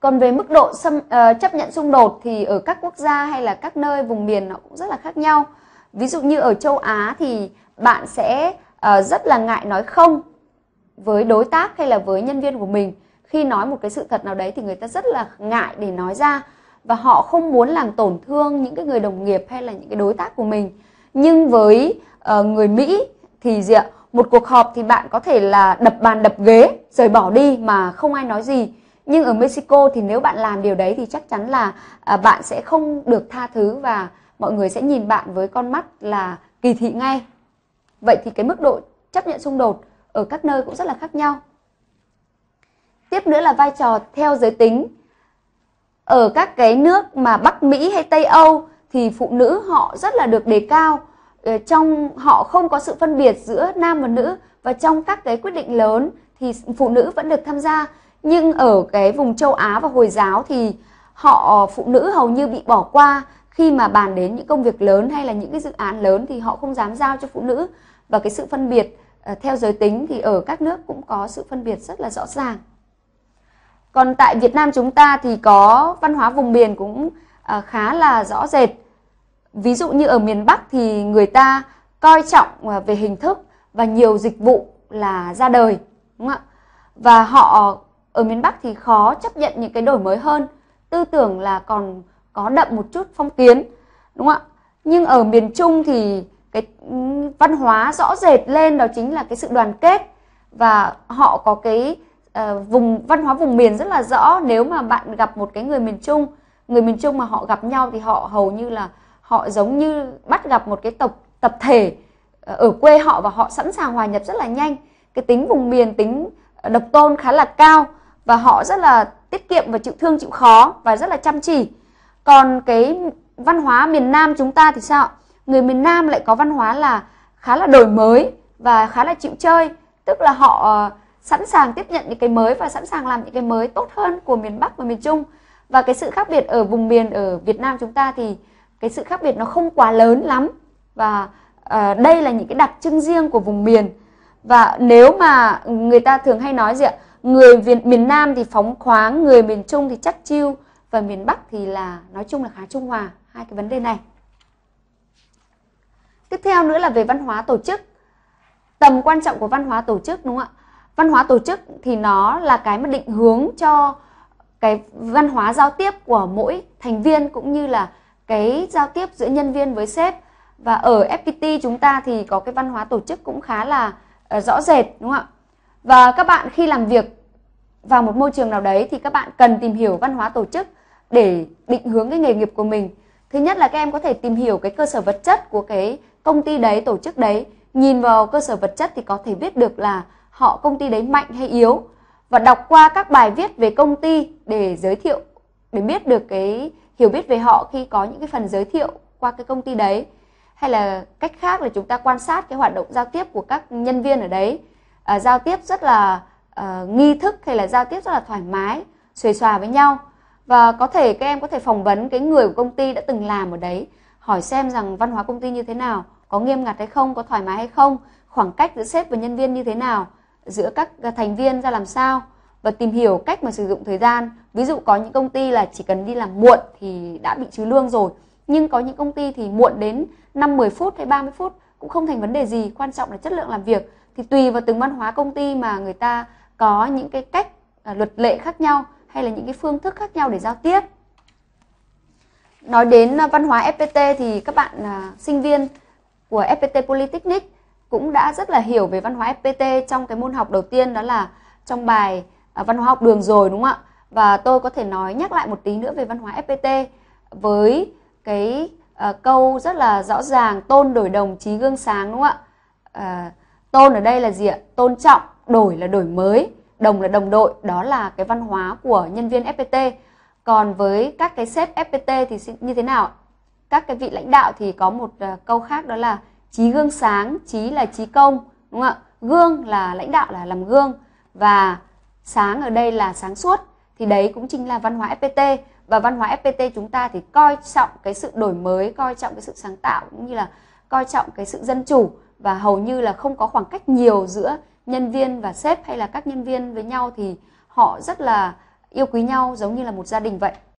còn về mức độ xâm, uh, chấp nhận xung đột thì ở các quốc gia hay là các nơi vùng miền nó cũng rất là khác nhau ví dụ như ở châu á thì bạn sẽ uh, rất là ngại nói không với đối tác hay là với nhân viên của mình khi nói một cái sự thật nào đấy thì người ta rất là ngại để nói ra và họ không muốn làm tổn thương những cái người đồng nghiệp hay là những cái đối tác của mình nhưng với uh, người mỹ thì gì ạ một cuộc họp thì bạn có thể là đập bàn đập ghế rời bỏ đi mà không ai nói gì nhưng ở Mexico thì nếu bạn làm điều đấy thì chắc chắn là à, bạn sẽ không được tha thứ và mọi người sẽ nhìn bạn với con mắt là kỳ thị ngay vậy thì cái mức độ chấp nhận xung đột ở các nơi cũng rất là khác nhau tiếp nữa là vai trò theo giới tính ở các cái nước mà Bắc Mỹ hay Tây Âu thì phụ nữ họ rất là được đề cao ờ, trong họ không có sự phân biệt giữa nam và nữ và trong các cái quyết định lớn thì phụ nữ vẫn được tham gia nhưng ở cái vùng châu Á và Hồi giáo thì họ ờ, phụ nữ hầu như bị bỏ qua khi mà bàn đến những công việc lớn hay là những cái dự án lớn thì họ không dám giao cho phụ nữ và cái sự phân biệt ờ, theo giới tính thì ở các nước cũng có sự phân biệt rất là rõ ràng còn tại Việt Nam chúng ta thì có văn hóa vùng miền cũng ờ, khá là rõ rệt ví dụ như ở miền Bắc thì người ta coi trọng về hình thức và nhiều dịch vụ là ra đời đúng không ạ và họ ở miền Bắc thì khó chấp nhận những cái đổi mới hơn, tư tưởng là còn có đậm một chút phong kiến, đúng không ạ? Nhưng ở miền Trung thì cái văn hóa rõ rệt lên đó chính là cái sự đoàn kết và họ có cái uh, vùng văn hóa vùng miền rất là rõ nếu mà bạn gặp một cái người miền Trung người miền Trung mà họ gặp nhau thì họ hầu như là họ giống như bắt gặp một cái tộc tập thể ờ, ở quê họ và họ sẵn sàng hòa nhập rất là nhanh cái tính vùng miền tính độc tôn khá là cao và họ rất là tiết kiệm và chịu thương chịu khó và rất là chăm chỉ còn cái văn hóa miền Nam chúng ta thì sao người miền Nam lại có văn hóa là khá là đổi mới và khá là chịu chơi tức là họ ờ, sẵn sàng tiếp nhận những cái mới và sẵn sàng làm những cái mới tốt hơn của miền Bắc và miền Trung và cái sự khác biệt ở vùng miền ở Việt Nam chúng ta thì cái sự khác biệt nó không quá lớn lắm và uh, đây là những cái đặc trưng riêng của vùng miền và nếu mà người ta thường hay nói gì ạ người Việt miền Nam thì phóng khoáng người miền Trung thì chắc chiêu và miền Bắc thì là nói chung là khá trung hòa hai cái vấn đề này tiếp theo nữa là về văn hóa tổ chức tầm quan trọng của văn hóa tổ chức đúng không ạ văn hóa tổ chức thì nó là cái mà định hướng cho cái văn hóa giao tiếp của mỗi thành viên cũng như là cái giao tiếp giữa nhân viên với sếp và ở FPT chúng ta thì có cái văn hóa tổ chức cũng khá là ờ, rõ rệt đúng không ạ và các bạn khi làm việc vào một môi trường nào đấy thì các bạn cần tìm hiểu văn hóa tổ chức để định hướng cái nghề nghiệp của mình. Thứ nhất là các em có thể tìm hiểu cái cơ sở vật chất của cái công ty đấy, tổ chức đấy. Nhìn vào cơ sở vật chất thì có thể biết được là họ công ty đấy mạnh hay yếu. Và đọc qua các bài viết về công ty để giới thiệu, để biết được cái hiểu biết về họ khi có những cái phần giới thiệu qua cái công ty đấy. Hay là cách khác là chúng ta quan sát cái hoạt động giao tiếp của các nhân viên ở đấy à, giao tiếp rất là à, nghi thức hay là giao tiếp rất là thoải mái xuề xòa với nhau và có thể các em có thể phỏng vấn cái người của công ty đã từng làm ở đấy hỏi xem rằng văn hóa công ty như thế nào có nghiêm ngặt hay không có thoải mái hay không khoảng cách giữa sếp và nhân viên như thế nào giữa các à, thành viên ra làm sao và tìm hiểu cách mà sử dụng thời gian ví dụ có những công ty là chỉ cần đi làm muộn thì đã bị trừ lương rồi nhưng có những công ty thì muộn đến 5 10 phút hay 30 phút cũng không thành vấn đề gì quan trọng là chất lượng làm việc thì tùy vào từng văn hóa công ty mà người ta có những cái cách à, luật lệ khác nhau hay là những cái phương thức khác nhau để giao tiếp nói đến à, văn hóa FPT thì các bạn à, sinh viên của FPT Polytechnic cũng đã rất là hiểu về văn hóa FPT trong cái môn học đầu tiên đó là trong bài à, văn hóa học đường rồi đúng không ạ và tôi có thể nói nhắc lại một tí nữa về văn hóa FPT với cái à, câu rất là rõ ràng tôn đổi đồng chí gương sáng đúng không ạ à, tôn ở đây là gì ạ tôn trọng đổi là đổi mới đồng là đồng đội đó là cái văn hóa của nhân viên fpt còn với các cái sếp fpt thì như thế nào các cái vị lãnh đạo thì có một ờ, câu khác đó là trí gương sáng trí là trí công đúng không ạ gương là lãnh đạo là làm gương và sáng ở đây là sáng suốt thì đấy cũng chính là văn hóa fpt và văn hóa fpt chúng ta thì coi trọng cái sự đổi mới coi trọng cái sự sáng tạo cũng như là coi trọng cái sự dân chủ và hầu như là không có khoảng cách nhiều giữa nhân viên và sếp hay là các nhân viên với nhau thì họ rất là yêu quý nhau giống như là một gia đình vậy